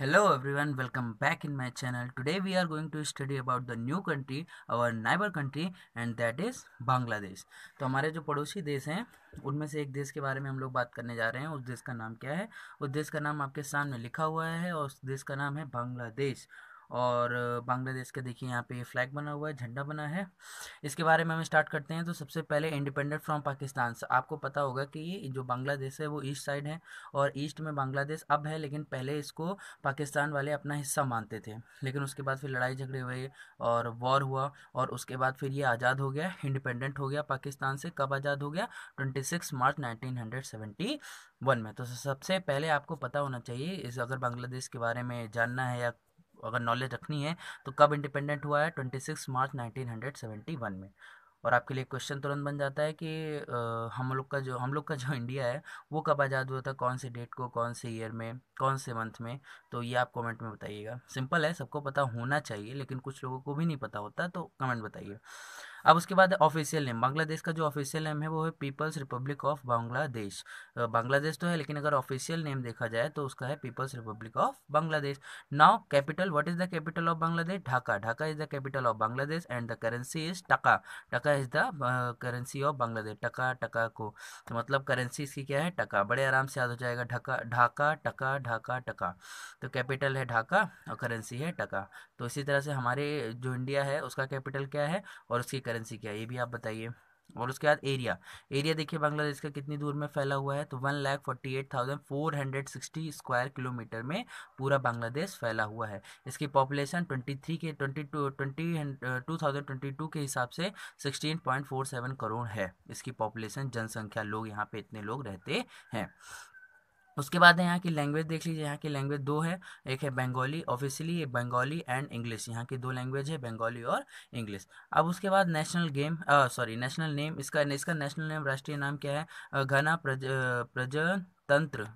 Hello everyone, welcome back in my channel. Today we are going to study about the new country, our neighbor country and that is Bangladesh. तो हमारे जो पड़ोसी देश हैं उनमें से एक देश के बारे में हम लोग बात करने जा रहे हैं उस देश का नाम क्या है उस देश का नाम आपके सामने लिखा हुआ है और उस देश का नाम है बांग्लादेश और बांग्लादेश का देखिए यहाँ पे फ्लैग बना हुआ है झंडा बना है इसके बारे में हम स्टार्ट करते हैं तो सबसे पहले इंडिपेंडेंट फ्रॉम पाकिस्तान आपको पता होगा कि जो बांग्लादेश है वो ईस्ट साइड है और ईस्ट में बांग्लादेश अब है लेकिन पहले इसको पाकिस्तान वाले अपना हिस्सा मानते थे लेकिन उसके बाद फिर लड़ाई झगड़े हुए और वॉर हुआ और उसके बाद फिर ये आज़ाद हो गया इंडिपेंडेंट हो गया पाकिस्तान से कब आज़ाद हो गया ट्वेंटी सिक्स मार्च नाइनटीन में तो सबसे पहले आपको पता होना चाहिए इस अगर बांग्लादेश के बारे में जानना है या अगर नॉलेज रखनी है तो कब इंडिपेंडेंट हुआ है twenty six March nineteen hundred seventy one में और आपके लिए क्वेश्चन तुरंत बन जाता है कि आ, हम लोग का जो हम लोग का जो इंडिया है वो कब आज़ाद हुआ था कौन से डेट को कौन से ईयर में कौन से मंथ में तो ये आप कमेंट में बताइएगा सिंपल है सबको पता होना चाहिए लेकिन कुछ लोगों को भी नहीं पता होता तो कमेंट बताइए अब उसके बाद ऑफिशियल नेम बांग्लादेश का जो ऑफिशियल नेम है वो है people's republic of Bangladesh Bangladesh तो है लेकिन अगर ऑफिशियल नेम देखा जाए तो उसका है people's republic of Bangladesh now capital what is the capital of Bangladesh Dhaka Dhaka is the capital of Bangladesh and the currency is taka taka is the currency of Bangladesh taka taka को तो मतलब करेंसी इसकी क्या है टका बड़े आराम से याद हो जाएगा ढाका ढाका टका ढाका टका तो कैपिटल है ढाका और करेंसी है टका तो इसी तरह से हमारे जो इंडिया है उसका कैपिटल क्या है और उसकी करेंसी क्या है ये भी आप बताइए और उसके बाद एरिया एरिया देखिए बांग्लादेश का कितनी दूर में फैला हुआ है तो one lakh forty eight thousand four hundred sixty square kilometre में पूरा बांग्लादेश फैला हुआ है इसकी पॉपुलेशन ट्वेंटी थ्री के twenty two twenty two thousand twenty two के हिसाब से sixteen point four seven crore है इसकी पॉपुलेशन जनसंख्या लोग यहाँ पे इतने लोग रहते हैं उसके बाद है यहाँ की लैंग्वेज देख लीजिए यहाँ की लैंग्वेज दो है एक है Bengali officially Bengali and English यहाँ की दो लैंग्वेज है बंगाली और इंग्लिश अब उसके बाद national game sorry national name इसका इसका नेशनल नेम राष्ट्रीय नाम क्या है घना प्रज प्रजातंत्र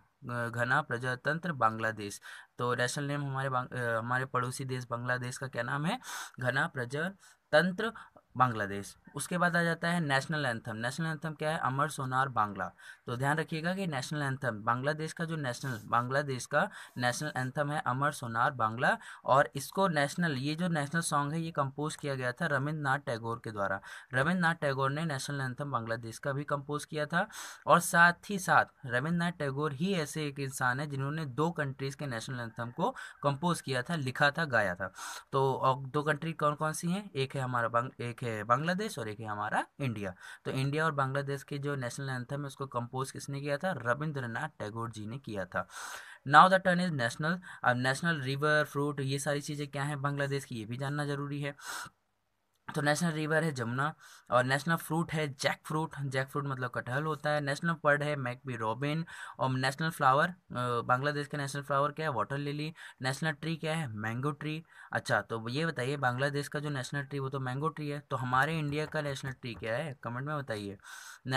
घना प्रजातंत्र बांग्लादेश तो नेशनल नेम हमारे हमारे पड़ोसी देश बांग्लादेश का क्या नाम है घना प्रजातंत्र बांग्लादेश उसके बाद आ जाता है नेशनल एंथम नेशनल एंथम क्या है अमर सोनार बांग्ला तो ध्यान रखिएगा कि नेशनल एंथम बांग्लादेश का जो नेशनल बांग्लादेश का नेशनल एंथम है अमर सोनार बांग्ला और इसको नेशनल ये जो नेशनल सॉन्ग है ये कंपोज किया गया था रविंद्रनाथ टैगोर के द्वारा रविंद्रनाथ टैगोर ने नेशनल एंथम बांग्लादेश का भी कंपोज किया था और साथ ही साथ रविंद्रनाथ टैगोर ही ऐसे एक इंसान है जिन्होंने दो कंट्रीज़ के नेशनल एंथम को कंपोज किया था लिखा था गाया था तो दो कंट्री कौन कौन सी हैं एक है हमारा एक है बांग्लादेश और एक है हमारा इंडिया तो इंडिया और बांग्लादेश के जो नेशनल एंथम है उसको कंपोज किसने किया था रविंद्रनाथ टैगोर जी ने किया था now the turn is national अब नेशनल रिवर फ्रूट ये सारी चीज़ें क्या हैं बांग्लादेश की ये भी जानना जरूरी है तो नेशनल रिवर है जमुना और नेशनल फ्रूट है जैक फ्रूट जैक फ्रूट मतलब कटहल होता है नेशनल बर्ड है मैकबी रॉबिन और नेशनल फ्लावर बांग्लादेश का नेशनल फ्लावर क्या है वाटर लिली नेशनल ट्री क्या है मैंगो ट्री अच्छा तो ये बताइए बांग्लादेश का जो नेशनल ट्री वो तो मैंगो ट्री है तो हमारे इंडिया का नेशनल ट्री क्या है कमेंट में बताइए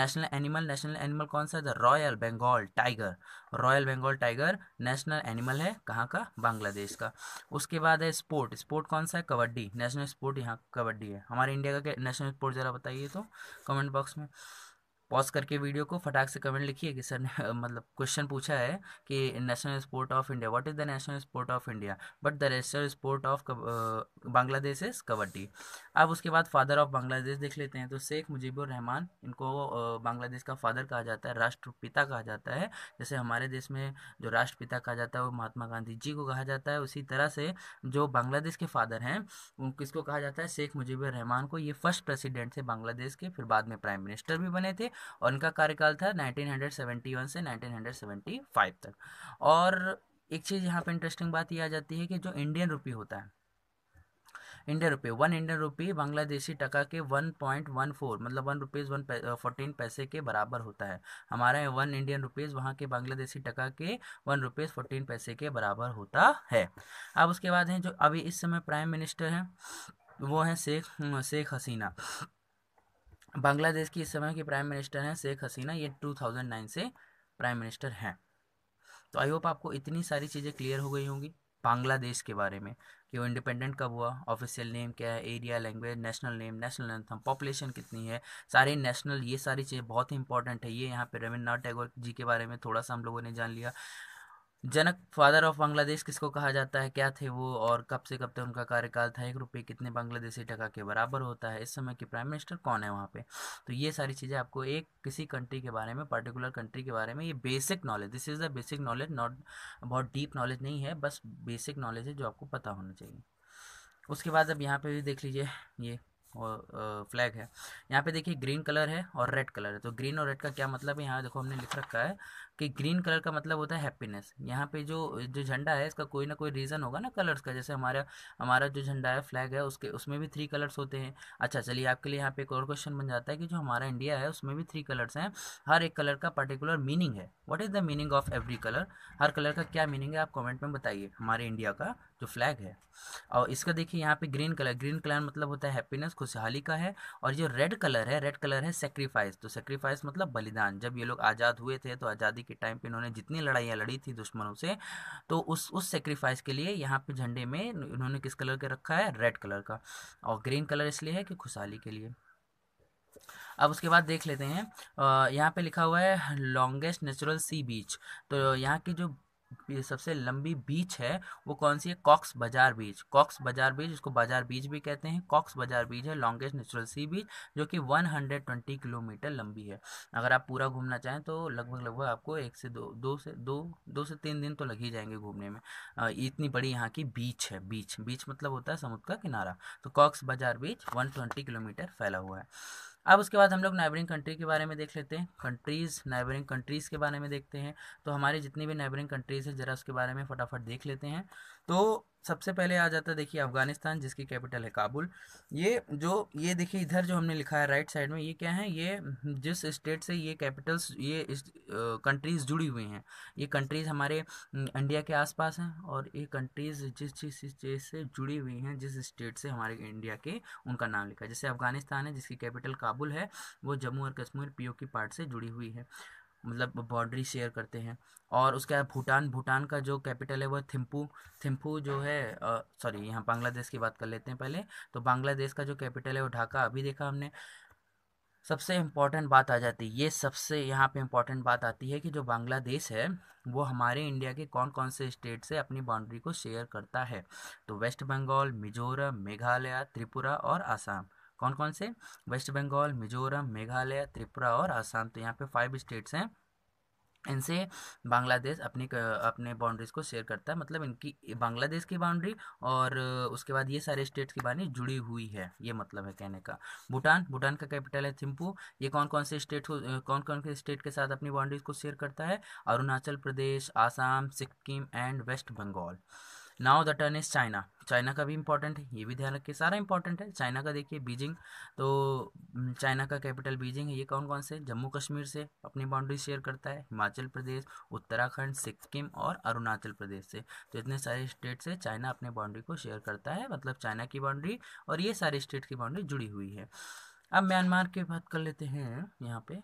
नेशनल एनिमल नेशनल एनिमल कौन सा है royal Bengal tiger royal Bengal tiger national animal है कहाँ का बांग्लादेश का उसके बाद है स्पोर्ट स्पोर्ट कौन सा है कबड्डी नेशनल स्पोर्ट यहाँ कबड्डी है हमारे इंडिया का नेशनल स्पोर्ट ज़रा बताइए तो कमेंट बॉक्स में पॉज करके वीडियो को फटाक से कमेंट लिखिए कि सर ने मतलब क्वेश्चन पूछा है कि national sport of India what is the national sport of India but the national sport of Bangladesh is kabaddi अब उसके बाद फादर ऑफ बांग्लादेश देख लेते हैं तो शेख मुजीबुर रहमान इनको बांग्लादेश का फादर कहा जाता है राष्ट्रपिता कहा जाता है जैसे हमारे देश में जो राष्ट्रपिता कहा जाता है वो महात्मा गांधी जी को कहा जाता है उसी तरह से जो बांग्लादेश के फादर हैं उन किसको कहा जाता है शेख मुजीबुर रहमान को ये फर्स्ट प्रेसिडेंट थे बांग्लादेश के फिर बाद में प्राइम मिनिस्टर भी बने थे और इनका कार्यकाल था 1971 से 1975 तक और एक चीज़ यहाँ पे इंटरेस्टिंग बात यह आ जाती है कि जो इंडियन रुपी होता है इंडियन रुपये one Indian rupee Bangladeshi taka के वन पॉइंट वन फोर मतलब वन रुपीज़ वन फोर्टीन पैसे के बराबर होता है हमारे यहाँ वन इंडियन रुपीज़ वहाँ के बांग्लादेशी टका के वन रुपीज़ फोर्टीन पैसे के बराबर होता है अब उसके बाद हैं जो अभी इस समय प्राइम मिनिस्टर हैं वो हैं शेख शेख हसीना बांग्लादेश की इस समय की प्राइम मिनिस्टर हैं शेख हसीना ये 2009 से प्राइम मिनिस्टर हैं तो आई होप आपको इतनी सारी चीज़ें क्लियर हो गई होंगी बांग्लादेश के बारे में कि वो इंडिपेंडेंट कब हुआ ऑफिशियल नेम क्या है area language national name national anthem population कितनी है सारे नेशनल ये सारी चीज़ें बहुत ही इंपॉर्टेंट है ये यहाँ पे रविन्द्रनाथ टैगोर जी के बारे में थोड़ा सा हम लोगों ने जान लिया जनक फादर ऑफ बांग्लादेश किसको कहा जाता है क्या थे वो और कब से कब तक उनका कार्यकाल था एक रुपये कितने बांग्लादेशी टका के बराबर होता है इस समय के प्राइम मिनिस्टर कौन है वहाँ पे तो ये सारी चीज़ें आपको एक किसी कंट्री के बारे में पर्टिकुलर कंट्री के बारे में ये basic knowledge this is the basic knowledge not बहुत डीप नॉलेज नहीं है बस बेसिक नॉलेज है जो आपको पता होना चाहिए उसके बाद अब यहाँ पर भी देख लीजिए ये और फ्लैग है यहाँ पे देखिए ग्रीन कलर है और रेड कलर है तो ग्रीन और रेड का क्या मतलब है यहाँ देखो हमने लिख रखा है कि ग्रीन कलर का मतलब होता है हैप्पीनेस यहाँ पे जो जो झंडा है इसका कोई ना कोई रीज़न होगा ना कलर्स का जैसे हमारा हमारा जो झंडा है फ्लैग है उसके उसमें भी थ्री कलर्स होते हैं अच्छा चलिए आपके लिए यहाँ पे एक और क्वेश्चन बन जाता है कि जो हमारा इंडिया है उसमें भी थ्री कलर्स हैं हर एक कलर का पर्टिकुलर मीनिंग है what is the meaning of every colour हर कलर का क्या मीनिंग है आप कॉमेंट में बताइए हमारे इंडिया का जो फ्लैग है और इसका देखिए यहाँ पे ग्रीन कलर ग्रीन कलर मतलब होता है हैप्पीनेस खुशहाली का है और जो रेड कलर है रेड कलर है सेक्रीफाइस तो सेक्रीफाइस मतलब बलिदान जब ये लोग आज़ाद हुए थे तो आज़ादी के टाइम पे इन्होंने जितनी लड़ाइयाँ लड़ी थी दुश्मनों से तो उस उस सेक्रीफाइस के लिए यहाँ पे झंडे में इन्होंने किस कलर के रखा है रेड कलर का और ग्रीन कलर इसलिए है कि खुशहाली के लिए अब उसके बाद देख लेते हैं यहाँ पे लिखा हुआ है लॉन्गेस्ट नेचुरल सी बीच तो यहाँ की जो सबसे लंबी बीच है वो कौन सी है कॉक्स बाजार बीच कॉक्स बाजार बीच इसको बाजार बीच भी कहते हैं कॉक्स बाजार बीच है लॉन्गेस्ट नेचुरल सी बीच जो कि 120 किलोमीटर लंबी है अगर आप पूरा घूमना चाहें तो लगभग लगभग आपको एक से दो दो से दो दो से तीन दिन तो लग ही जाएंगे घूमने में इतनी बड़ी यहाँ की बीच है बीच बीच मतलब होता है समुद्र का किनारा तो कॉक्स बाजार बीच वन किलोमीटर फैला हुआ है अब उसके बाद हम लोग नाइबरिंग कंट्री के बारे में देख लेते हैं कंट्रीज़ नाइबरिंग कंट्रीज़ के बारे में देखते हैं तो हमारी जितनी भी नाइबरिंग कंट्रीज़ है ज़रा उसके बारे में फटाफट देख लेते हैं तो सबसे पहले आ जाता है देखिए अफगानिस्तान जिसकी कैपिटल है काबुल ये जो ये देखिए इधर जो हमने लिखा है राइट साइड में ये क्या है ये जिस स्टेट से ये कैपिटल्स ये कंट्रीज़ जुड़ी हुई हैं ये कंट्रीज़ हमारे इंडिया के आसपास हैं और ये कंट्रीज़ जिस जिस स्टेट से जुड़ी हुई हैं जिस स्टेट से हमारे इंडिया के उनका नाम लिखा है जैसे अफगानिस्तान है जिसकी कैपिटल काबुल है वो जम्मू और कश्मीर पी की पार्ट से जुड़ी हुई है मतलब बॉर्डरी शेयर करते हैं और उसके बाद भूटान भूटान का जो कैपिटल है वह थिम्पू थिम्पू जो है सॉरी यहाँ बांग्लादेश की बात कर लेते हैं पहले तो बांग्लादेश का जो कैपिटल है वो ढाका अभी देखा हमने सबसे इम्पॉर्टेंट बात आ जाती है ये सबसे यहाँ पे इम्पॉर्टेंट बात आती है कि जो बांग्लादेश है वो हमारे इंडिया के कौन कौन से स्टेट से अपनी बाउंड्री को शेयर करता है तो वेस्ट बंगाल मिजोरम मेघालय त्रिपुरा और आसाम कौन कौन से वेस्ट बंगाल मिजोरम मेघालय त्रिपुरा और आसाम तो यहाँ पे फाइव स्टेट्स हैं इनसे बांग्लादेश अपनी अपने बाउंड्रीज को शेयर करता है मतलब इनकी बांग्लादेश की बाउंड्री और उसके बाद ये सारे स्टेट्स की बाउंड्री जुड़ी हुई है ये मतलब है कहने का भूटान भूटान का कैपिटल है थिम्पू ये कौन कौन से स्टेट कौन कौन से स्टेट के साथ अपनी बाउंड्रीज को शेयर करता है Arunachal Pradesh Assam Sikkim and west Bengal now the turn is China China का भी इंपॉर्टेंट है ये भी ध्यान रखिए सारा इंपॉर्टेंट है चाइना का देखिए बीजिंग तो चाइना हम्म, का कैपिटल बीजिंग है ये कौन कौन से जम्मू कश्मीर से अपनी बाउंड्री शेयर करता है हिमाचल प्रदेश उत्तराखंड सिक्किम और अरुणाचल प्रदेश से तो इतने सारे स्टेट से चाइना अपने बाउंड्री को शेयर करता है मतलब चाइना की बाउंड्री और ये सारे स्टेट की बाउंड्री जुड़ी हुई है अब म्यांमार की बात कर लेते हैं यहाँ पे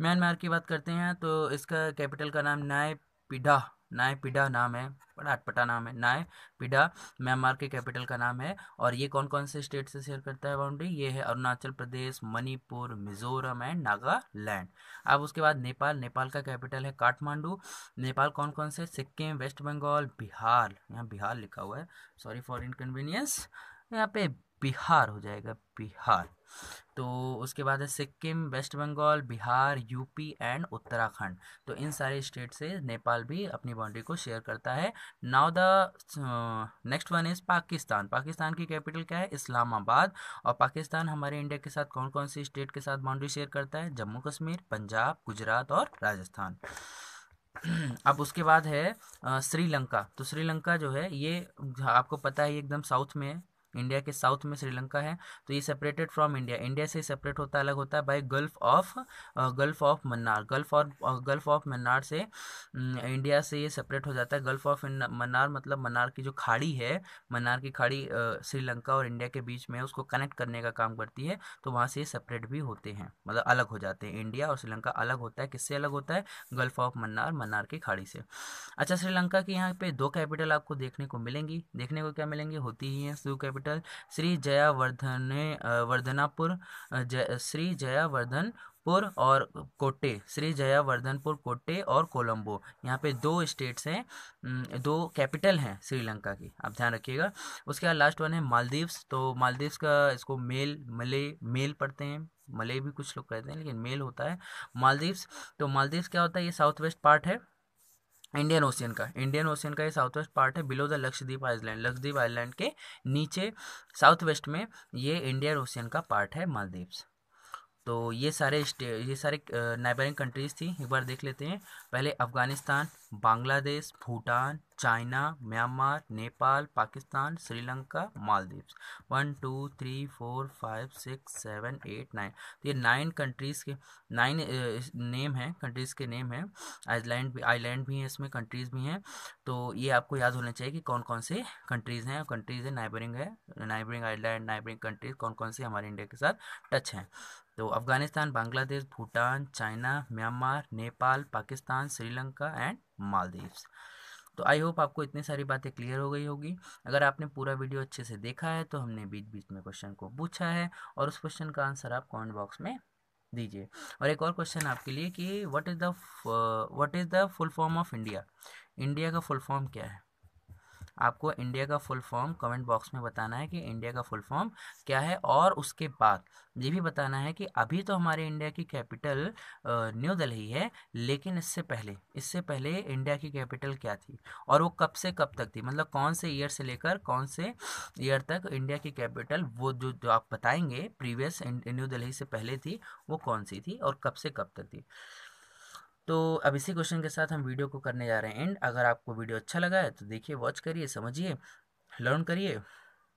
म्यांमार की बात करते हैं तो इसका कैपिटल का नाम नायब पिडा नाय पिडा नाम है बड़ा अटपटा नाम है नाय पिडा म्यांमार के कैपिटल का नाम है और ये कौन कौन से स्टेट से शेयर करता है बाउंड्री ये है अरुणाचल प्रदेश मणिपुर मिजोरम एंड नागालैंड अब उसके बाद नेपाल नेपाल का कैपिटल है काठमांडू नेपाल कौन कौन से सिक्किम वेस्ट बंगाल बिहार यहाँ बिहार लिखा हुआ है सॉरी फॉर इनकन्वीनियंस यहाँ पे बिहार हो जाएगा बिहार तो उसके बाद है Sikkim west Bengal Bihar UP and Uttarakhand तो इन सारे स्टेट से नेपाल भी अपनी बाउंड्री को शेयर करता है now the next one is Pakistan Pakistan की कैपिटल क्या है इस्लामाबाद और पाकिस्तान हमारे इंडिया के साथ कौन कौन सी स्टेट के साथ बाउंड्री शेयर करता है जम्मू कश्मीर पंजाब गुजरात और राजस्थान अब उसके बाद है श्रीलंका तो श्रीलंका जो है ये आपको पता है एकदम साउथ में है इंडिया के साउथ में श्रीलंका है तो ये सेपरेटेड फ्रॉम इंडिया इंडिया से सेपरेट होता है अलग होता है by gulf of gulf of Mannar gulf और गल्फ ऑफ मन्नार से इंडिया mm, से ये सेपरेट हो जाता है गल्फ ऑफ मन्नार मतलब मन्नार की जो खाड़ी है मन्नार की खाड़ी uh, श्रीलंका और इंडिया के बीच में उसको कनेक्ट करने का काम करती है तो वहाँ से ये सेपरेट भी होते हैं मतलब अलग हो जाते हैं इंडिया और श्रीलंका अलग होता है किससे अलग होता है गल्फ ऑफ मन्नार मन्नार की खाड़ी से अच्छा श्रीलंका के यहाँ पे दो कैपिटल आपको देखने को मिलेंगी देखने को क्या मिलेंगी होती ही है दो कैपिटल हॉस्पिटल श्री जयावर्धन वर्धनापुर जय श्री जयावर्धन पुर और कोटे श्री जयावर्धनपुर कोटे और कोलंबो यहाँ पे दो स्टेट्स हैं दो कैपिटल हैं श्रीलंका की आप ध्यान रखिएगा उसके बाद लास्ट वन है मालदीव्स तो मालदीव्स का इसको मेल मले मेल पढ़ते हैं मले भी कुछ लोग कहते हैं लेकिन मेल होता है मालदीव्स तो मालदीव्स क्या होता है ये साउथ वेस्ट पार्ट है इंडियन ओशियन का इंडियन ओशियन का ये साउथ वेस्ट पार्ट है below the Lakshadweep island Lakshadweep island के नीचे साउथ वेस्ट में ये इंडियन ओशियन का पार्ट है मालदीव्स तो ये सारे ये सारे नाइबरिंग कंट्रीज़ थी एक बार देख लेते हैं पहले Afghanistan Bangladesh Bhutan China Myanmar Nepal Pakistan Sri Lanka Maldives one two three four five six seven eight nine तो ये नाइन कंट्रीज़ के नाइन नेम हैं कंट्रीज़ के नेम हैं आइलैंड भी आइलैंड भी हैं इसमें कंट्रीज़ भी हैं तो ये आपको याद होना चाहिए कि कौन कौन से कंट्रीज़ हैं कंट्रीज़ हैं नाइबरिंग है नाइबरिंग आइलैंड नाइबरिंग कंट्रीज़ कौन कौन से हमारे इंडिया के साथ टच हैं तो Afghanistan Bangladesh Bhutan China Myanmar Nepal Pakistan Sri Lanka and Maldives तो आई होप आपको इतनी सारी बातें क्लियर हो गई होगी अगर आपने पूरा वीडियो अच्छे से देखा है तो हमने बीच बीच में क्वेश्चन को पूछा है और उस क्वेश्चन का आंसर आप कमेंट बॉक्स में दीजिए और एक और क्वेश्चन आपके लिए कि what is the what is the full form of India India का फुल फॉर्म क्या है आपको इंडिया का फुल फॉर्म कमेंट बॉक्स में बताना है कि इंडिया का फुल फॉर्म क्या है और उसके बाद ये भी बताना है कि अभी तो हमारे इंडिया की कैपिटल न्यू दिल्ली है लेकिन इससे पहले इससे पहले इंडिया की कैपिटल क्या थी और वो कब से कब तक थी मतलब कौन से ईयर से लेकर कौन से ईयर तक इंडिया की कैपिटल वो जो, जो आप बताएंगे प्रीवियस न्यू दिल्ली से पहले थी वो कौन सी थी और कब से कब तक थी तो अब इसी क्वेश्चन के साथ हम वीडियो को करने जा रहे हैं एंड अगर आपको वीडियो अच्छा लगा है तो देखिए वॉच करिए समझिए लर्न करिए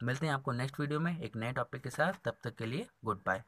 मिलते हैं आपको नेक्स्ट वीडियो में एक नए टॉपिक के साथ तब तक के लिए गुड बाय